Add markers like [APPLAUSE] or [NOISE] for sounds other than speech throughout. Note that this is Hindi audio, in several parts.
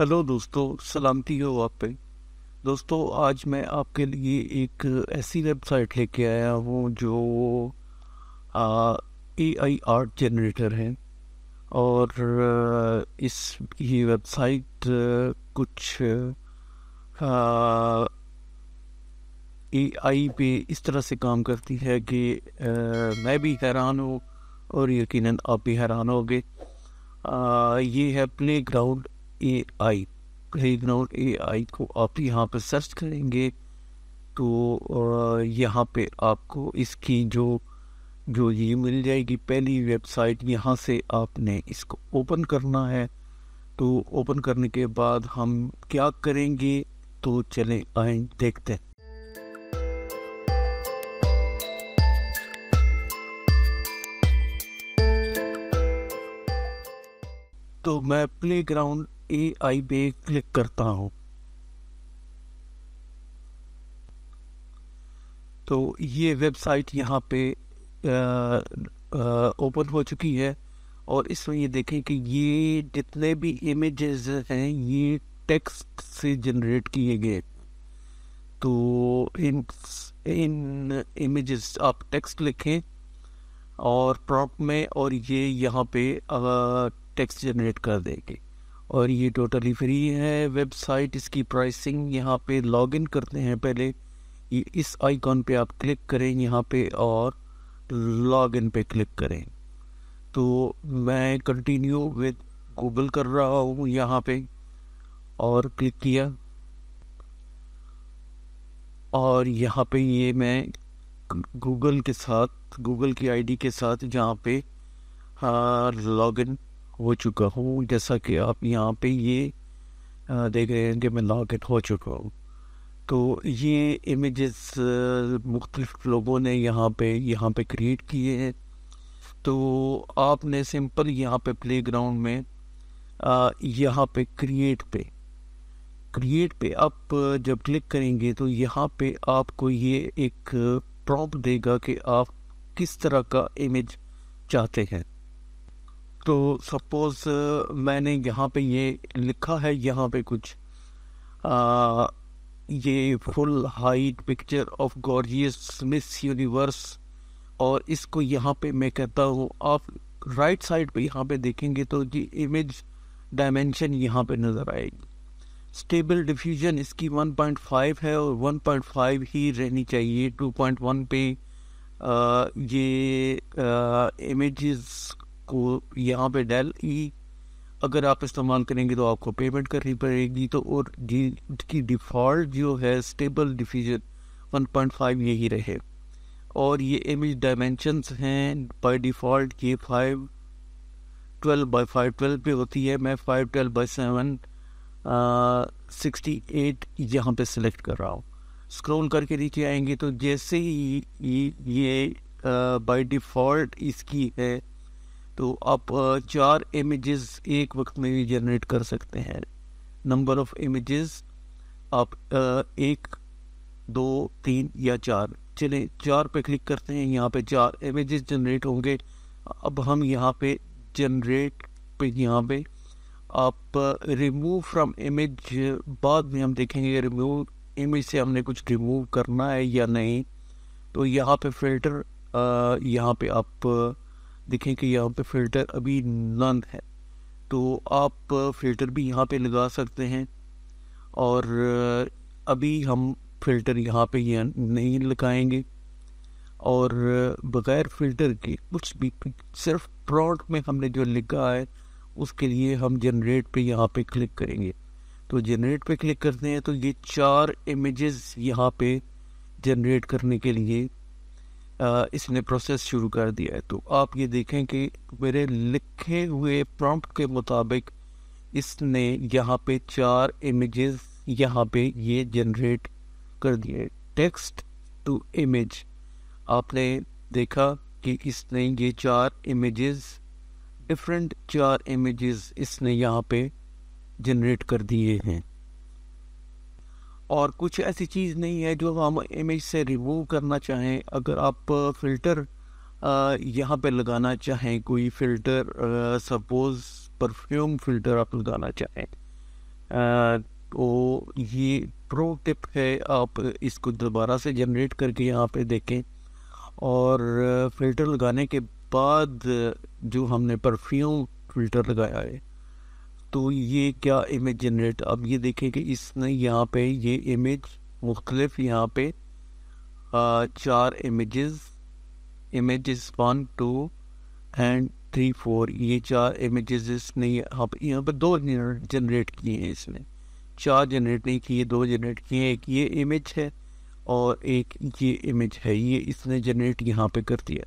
हेलो दोस्तों सलामती हो आप पे दोस्तों आज मैं आपके लिए एक ऐसी वेबसाइट लेके आया हूँ जो ए आई आर्ट जनरेटर है और इस ये वेबसाइट कुछ ए आई पे इस तरह से काम करती है कि आ, मैं भी हैरान हूँ और यकीनन आप भी हैरान होगे ये है playground A I playground A I को आप यहाँ पर सर्च करेंगे तो यहाँ पे आपको इसकी जो जो ये मिल जाएगी पहली वेबसाइट यहाँ से आपने इसको ओपन करना है तो ओपन करने के बाद हम क्या करेंगे तो चले आए देखते हैं तो मैं प्ले ग्राउंड ए आई पे क्लिक करता हूँ तो ये वेबसाइट यहाँ पे ओपन हो चुकी है और इसमें ये देखें कि ये जितने भी इमेजेस हैं ये टेक्स्ट से जनरेट किए गए तो इन इन इमेजेस आप टेक्स्ट लिखें और प्रॉप में और ये यहाँ पे टेक्स्ट जनरेट कर देंगे और ये टोटली फ्री है वेबसाइट इसकी प्राइसिंग यहाँ पे लॉगिन करते हैं पहले इस आइकॉन पे आप क्लिक करें यहाँ पे और लॉगिन पे क्लिक करें तो मैं कंटिन्यू विद गूगल कर रहा हूँ यहाँ पे और क्लिक किया और यहाँ पे ये मैं गूगल के साथ गूगल की आईडी के साथ जहाँ पे हाँ लॉगिन हो चुका हूँ जैसा कि आप यहाँ पे ये देख रहे हैं कि मैं लॉक हो चुका हूँ तो ये इमेजेस मुख्तलिफ लोगों ने यहाँ पे यहाँ पे क्रिएट किए हैं तो आपने सिंपल यहाँ पे प्लेग्राउंड में यहाँ पे क्रिएट पे क्रिएट पे आप जब क्लिक करेंगे तो यहाँ पे आपको ये एक प्रॉप देगा कि आप किस तरह का इमेज चाहते हैं तो सपोज़ मैंने यहाँ पे ये लिखा है यहाँ पे कुछ आ, ये full height picture of gorgeous miss universe और इसको यहाँ पे मैं कहता हूँ आप राइट साइड पे यहाँ पे देखेंगे तो ये इमेज डायमेंशन यहाँ पे नज़र आएगी स्टेबल डिफ्यूजन इसकी 1.5 है और 1.5 ही रहनी चाहिए 2.1 पे आ, ये इमेजेस आपको यहाँ पे डेल ई e, अगर आप इस्तेमाल करेंगे तो आपको पेमेंट करनी पड़ेगी तो और जी की डिफ़ॉल्ट जो है स्टेबल डिफ्यूजन 1.5 यही रहे और ये इमेज डायमेंशंस हैं बाय डिफ़ॉल्ट ये 5 12 बाय 5 12 पे होती है मैं 5 12 बाय 7 सिक्सटी एट यहाँ पर सेलेक्ट कर रहा हूँ स्क्रॉल करके नीचे आएंगे तो जैसे ही ये बाय डिफ़ॉल्ट इसकी है तो आप चार इमेजेस एक वक्त में भी जनरेट कर सकते हैं नंबर ऑफ इमेजेस आप एक दो तीन या चार चलें चार पे क्लिक करते हैं यहाँ पे चार इमेजेस जनरेट होंगे अब हम यहाँ पे जनरेट पे यहाँ पे आप रिमूव फ्रॉम इमेज बाद में हम देखेंगे रिमूव इमेज से हमने कुछ रिमूव करना है या नहीं तो यहाँ पे फिल्टर यहाँ पे आप देखें कि यहाँ पे फ़िल्टर अभी नंद है तो आप फ़िल्टर भी यहाँ पे लगा सकते हैं और अभी हम फ़िल्टर यहाँ पे यह नहीं लगाएंगे और बग़ैर फ़िल्टर के कुछ भी सिर्फ प्रॉड में हमने जो लिखा है उसके लिए हम जनरेट पे यहाँ पे क्लिक करेंगे तो जनरेट पे क्लिक करते हैं तो ये चार इमेजेस यहाँ पे जनरेट करने के लिए इसने प्रोसेस शुरू कर दिया है तो आप ये देखें कि मेरे लिखे हुए प्रॉम्प्ट के मुताबिक इसने यहाँ पे चार इमेजेस यहाँ पे ये जनरेट कर दिए टेक्स्ट टू इमेज आपने देखा कि इसने ये चार इमेजेस डिफरेंट चार इमेजेस इसने यहाँ पे जनरेट कर दिए हैं और कुछ ऐसी चीज़ नहीं है जो हम इमेज से रिमूव करना चाहें अगर आप फ़िल्टर यहाँ पे लगाना चाहें कोई फ़िल्टर सपोज़ परफ्यूम फ़िल्टर आप लगाना चाहें आ, तो ये प्रो टिप है आप इसको दोबारा से जनरेट करके यहाँ पे देखें और फ़िल्टर लगाने के बाद जो हमने परफ्यूम फ़िल्टर लगाया है तो ये क्या इमेज जनरेट अब ये देखें कि इसने यहाँ पे ये इमेज मुख्तलिफ यहाँ पे आ, चार images images one two and three four ये चार इमेजेस इसने यहाँ पर यहाँ पर दो जनरेट किए हैं इसने चार जनरेट नहीं किए दो जनरेट किए एक ये इमेज है और एक ये इमेज है ये इसने जनरेट यहाँ पे कर दिया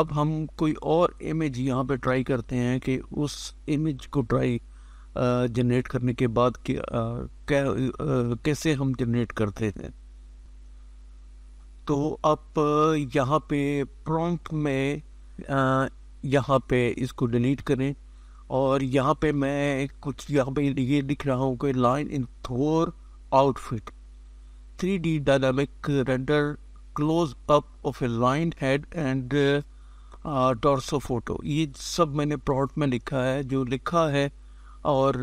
अब हम कोई और इमेज यहाँ पे ट्राई करते हैं कि उस इमेज को ट्राई जनरेट करने के बाद कि, कै, कैसे हम जनरेट करते हैं तो आप यहाँ पे प्रॉम्प्ट में यहाँ पे इसको डिलीट करें और यहाँ पे मैं कुछ यहाँ पे ये लिख रहा हूँ कि lion in Thor outfit three D dynamic render close up of a lion head and torso photo ये सब मैंने प्रॉट में लिखा है जो लिखा है और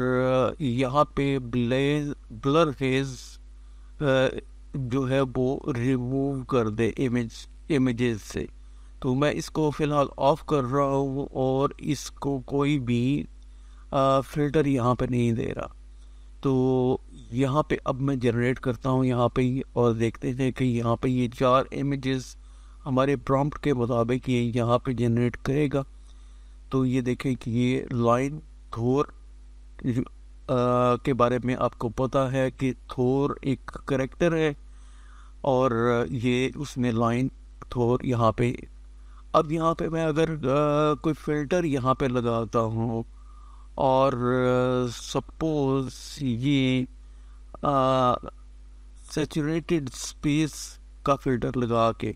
यहाँ पे ब्लेज ब्लर हेज जो है वो रिमूव कर दे इमेज इमेजेस से तो मैं इसको फ़िलहाल ऑफ़ कर रहा हूँ और इसको कोई भी फ़िल्टर यहाँ पे नहीं दे रहा तो यहाँ पे अब मैं जनरेट करता हूँ यहाँ पे और देखते हैं कि यहाँ पे ये चार इमेजेस हमारे प्रॉम्प्ट के मुताबिक ये यहाँ पे जनरेट करेगा तो ये देखें कि ये लाइन थोर के बारे में आपको पता है कि थोर एक करेक्टर है और ये उसमें लाइन थोर यहाँ पे अब यहाँ पे मैं अगर कोई फिल्टर यहाँ पे लगाता हूँ और सपोज ये सेचुरेटेड स्पेस का फिल्टर लगा के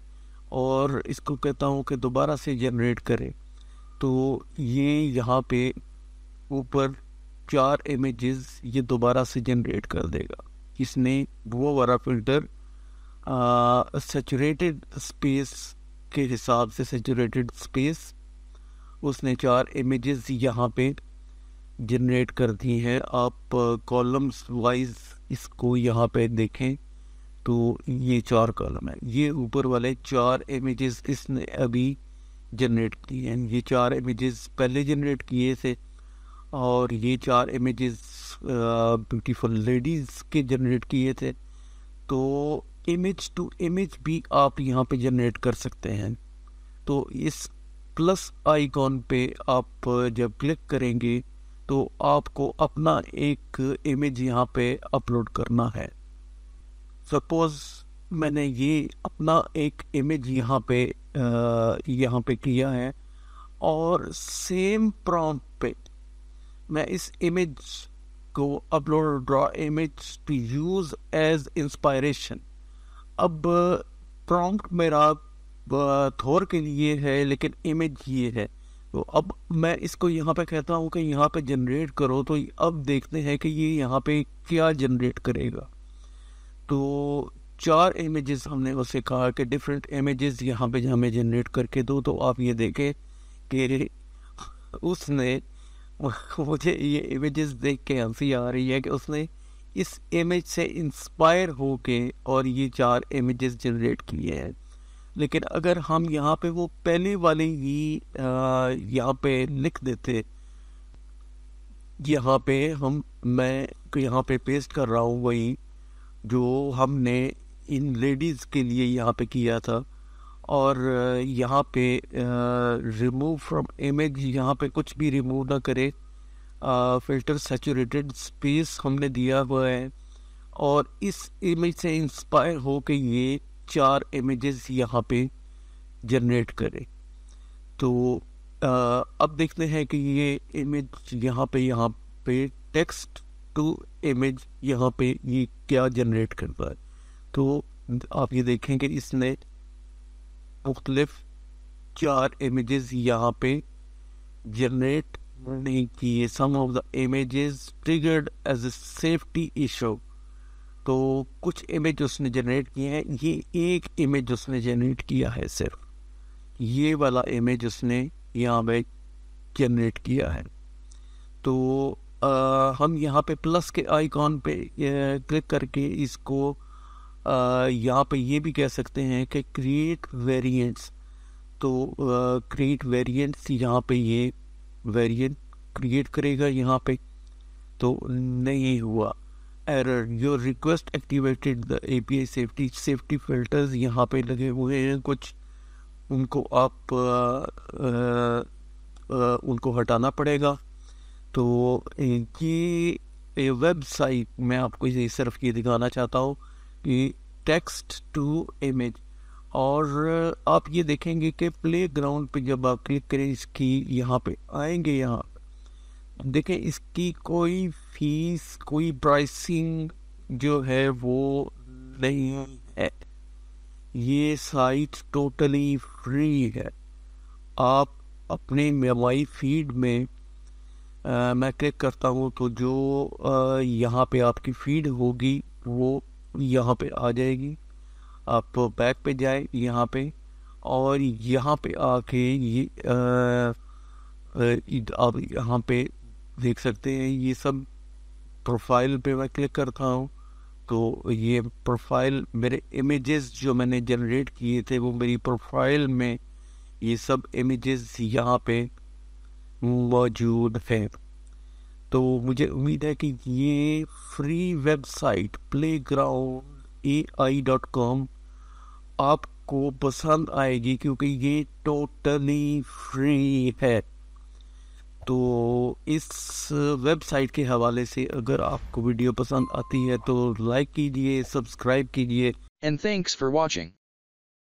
और इसको कहता हूँ कि दोबारा से जनरेट करें तो ये यहाँ पे ऊपर चार इमेजेस ये दोबारा से जनरेट कर देगा इसने वो वाला फिल्टर सेचुरेटेड स्पेस के हिसाब से सेचुरेटेड स्पेस उसने चार इमेजेस यहाँ पे जनरेट कर दी हैं आप कॉलम्स वाइज इसको यहाँ पे देखें तो ये चार कॉलम है ये ऊपर वाले चार इमेजेस इसने अभी जनरेट किए हैं ये चार इमेजेस पहले जनरेट किए थे और ये चार इमेजेस ब्यूटीफुल लेडीज़ के जनरेट किए थे तो इमेज टू इमेज भी आप यहाँ पे जनरेट कर सकते हैं तो इस प्लस आइकॉन पे आप uh, जब क्लिक करेंगे तो आपको अपना एक इमेज यहाँ पे अपलोड करना है सपोज़ मैंने ये अपना एक इमेज यहाँ पे uh, यहाँ पे किया है और सेम प्रॉम्प्ट पे मैं इस इमेज को upload draw image to use as inspiration अब प्रॉम्प्ट मेरा थोर के लिए है लेकिन इमेज ये है तो अब मैं इसको यहाँ पे कहता हूँ कि यहाँ पे जनरेट करो तो अब देखते हैं कि ये यहाँ पे क्या जनरेट करेगा तो चार इमेजेस हमने उसे कहा कि डिफरेंट इमेजेस यहाँ पे हमें जनरेट करके दो तो आप ये देखें कि उसने [LAUGHS] मुझे ये इमेजेस देख के हंसी आ रही है कि उसने इस इमेज से इंस्पायर हो के और ये चार इमेजेस जनरेट किए हैं लेकिन अगर हम यहाँ पे वो पहले वाले ही यहाँ पे लिख देते यहाँ पे हम मैं यहाँ पे पेस्ट कर रहा हूँ वही जो हमने इन लेडीज़ के लिए यहाँ पे किया था और यहाँ पे रिमूव फ्रॉम इमेज यहाँ पे कुछ भी रिमूव ना करे फिल्टर सेचूरेटेड स्पेस हमने दिया हुआ है और इस इमेज से इंस्पायर हो के ये चार इमेजेस यहाँ पे जनरेट करे तो आ, अब देखते हैं कि ये इमेज यहाँ पे यहाँ पे टेक्स्ट टू इमेज यहाँ पे ये क्या जनरेट कर है तो आप ये देखें कि इसने मुख्तलिफ चार इमेजेस यहाँ पे जनरेट नहीं किए some of the images triggered as a safety issue तो कुछ इमेज उसने जनरेट किए हैं ये एक इमेज उसने जनरेट किया है सिर्फ ये वाला इमेज उसने यहाँ पे जनरेट किया है तो आ, हम यहाँ पे प्लस के आइकॉन पे क्लिक करके इसको यहाँ पे ये भी कह सकते हैं कि क्रिएट वेरिएंट्स तो क्रिएट वेरिएंट्स यहाँ पे ये वेरिएंट क्रिएट करेगा यहाँ पे तो नहीं हुआ error your request activated the API safety safety filters यहाँ पे लगे हुए हैं कुछ उनको आप आ, आ, आ, उनको हटाना पड़ेगा तो ये वेबसाइट मैं आपको ये सिर्फ ये दिखाना चाहता हूँ कि टेक्स्ट टू इमेज और आप ये देखेंगे कि प्ले ग्राउंड पर जब आप क्लिक करें इसकी यहाँ पे आएंगे यहाँ देखें इसकी कोई फीस कोई प्राइसिंग जो है वो नहीं है ये साइट टोटली फ्री है आप अपने मोबाइल फीड में आ, मैं क्लिक करता हूँ तो जो यहाँ पे आपकी फीड होगी वो यहाँ पे आ जाएगी आप बैक तो पे जाए यहाँ पे और यहाँ पे आके ये आप यहाँ पे देख सकते हैं ये सब प्रोफाइल पे मैं क्लिक करता हूँ तो ये प्रोफाइल मेरे इमेजेस जो मैंने जनरेट किए थे वो मेरी प्रोफाइल में ये सब इमेजेस यहाँ पे मौजूद हैं तो मुझे उम्मीद है कि ये free website playground A I dot com आपको पसंद आएगी क्योंकि ये टोटली फ्री है तो इस वेबसाइट के हवाले से अगर आपको वीडियो पसंद आती है तो लाइक कीजिए सब्सक्राइब कीजिए एंड थैंक्स फॉर वॉचिंग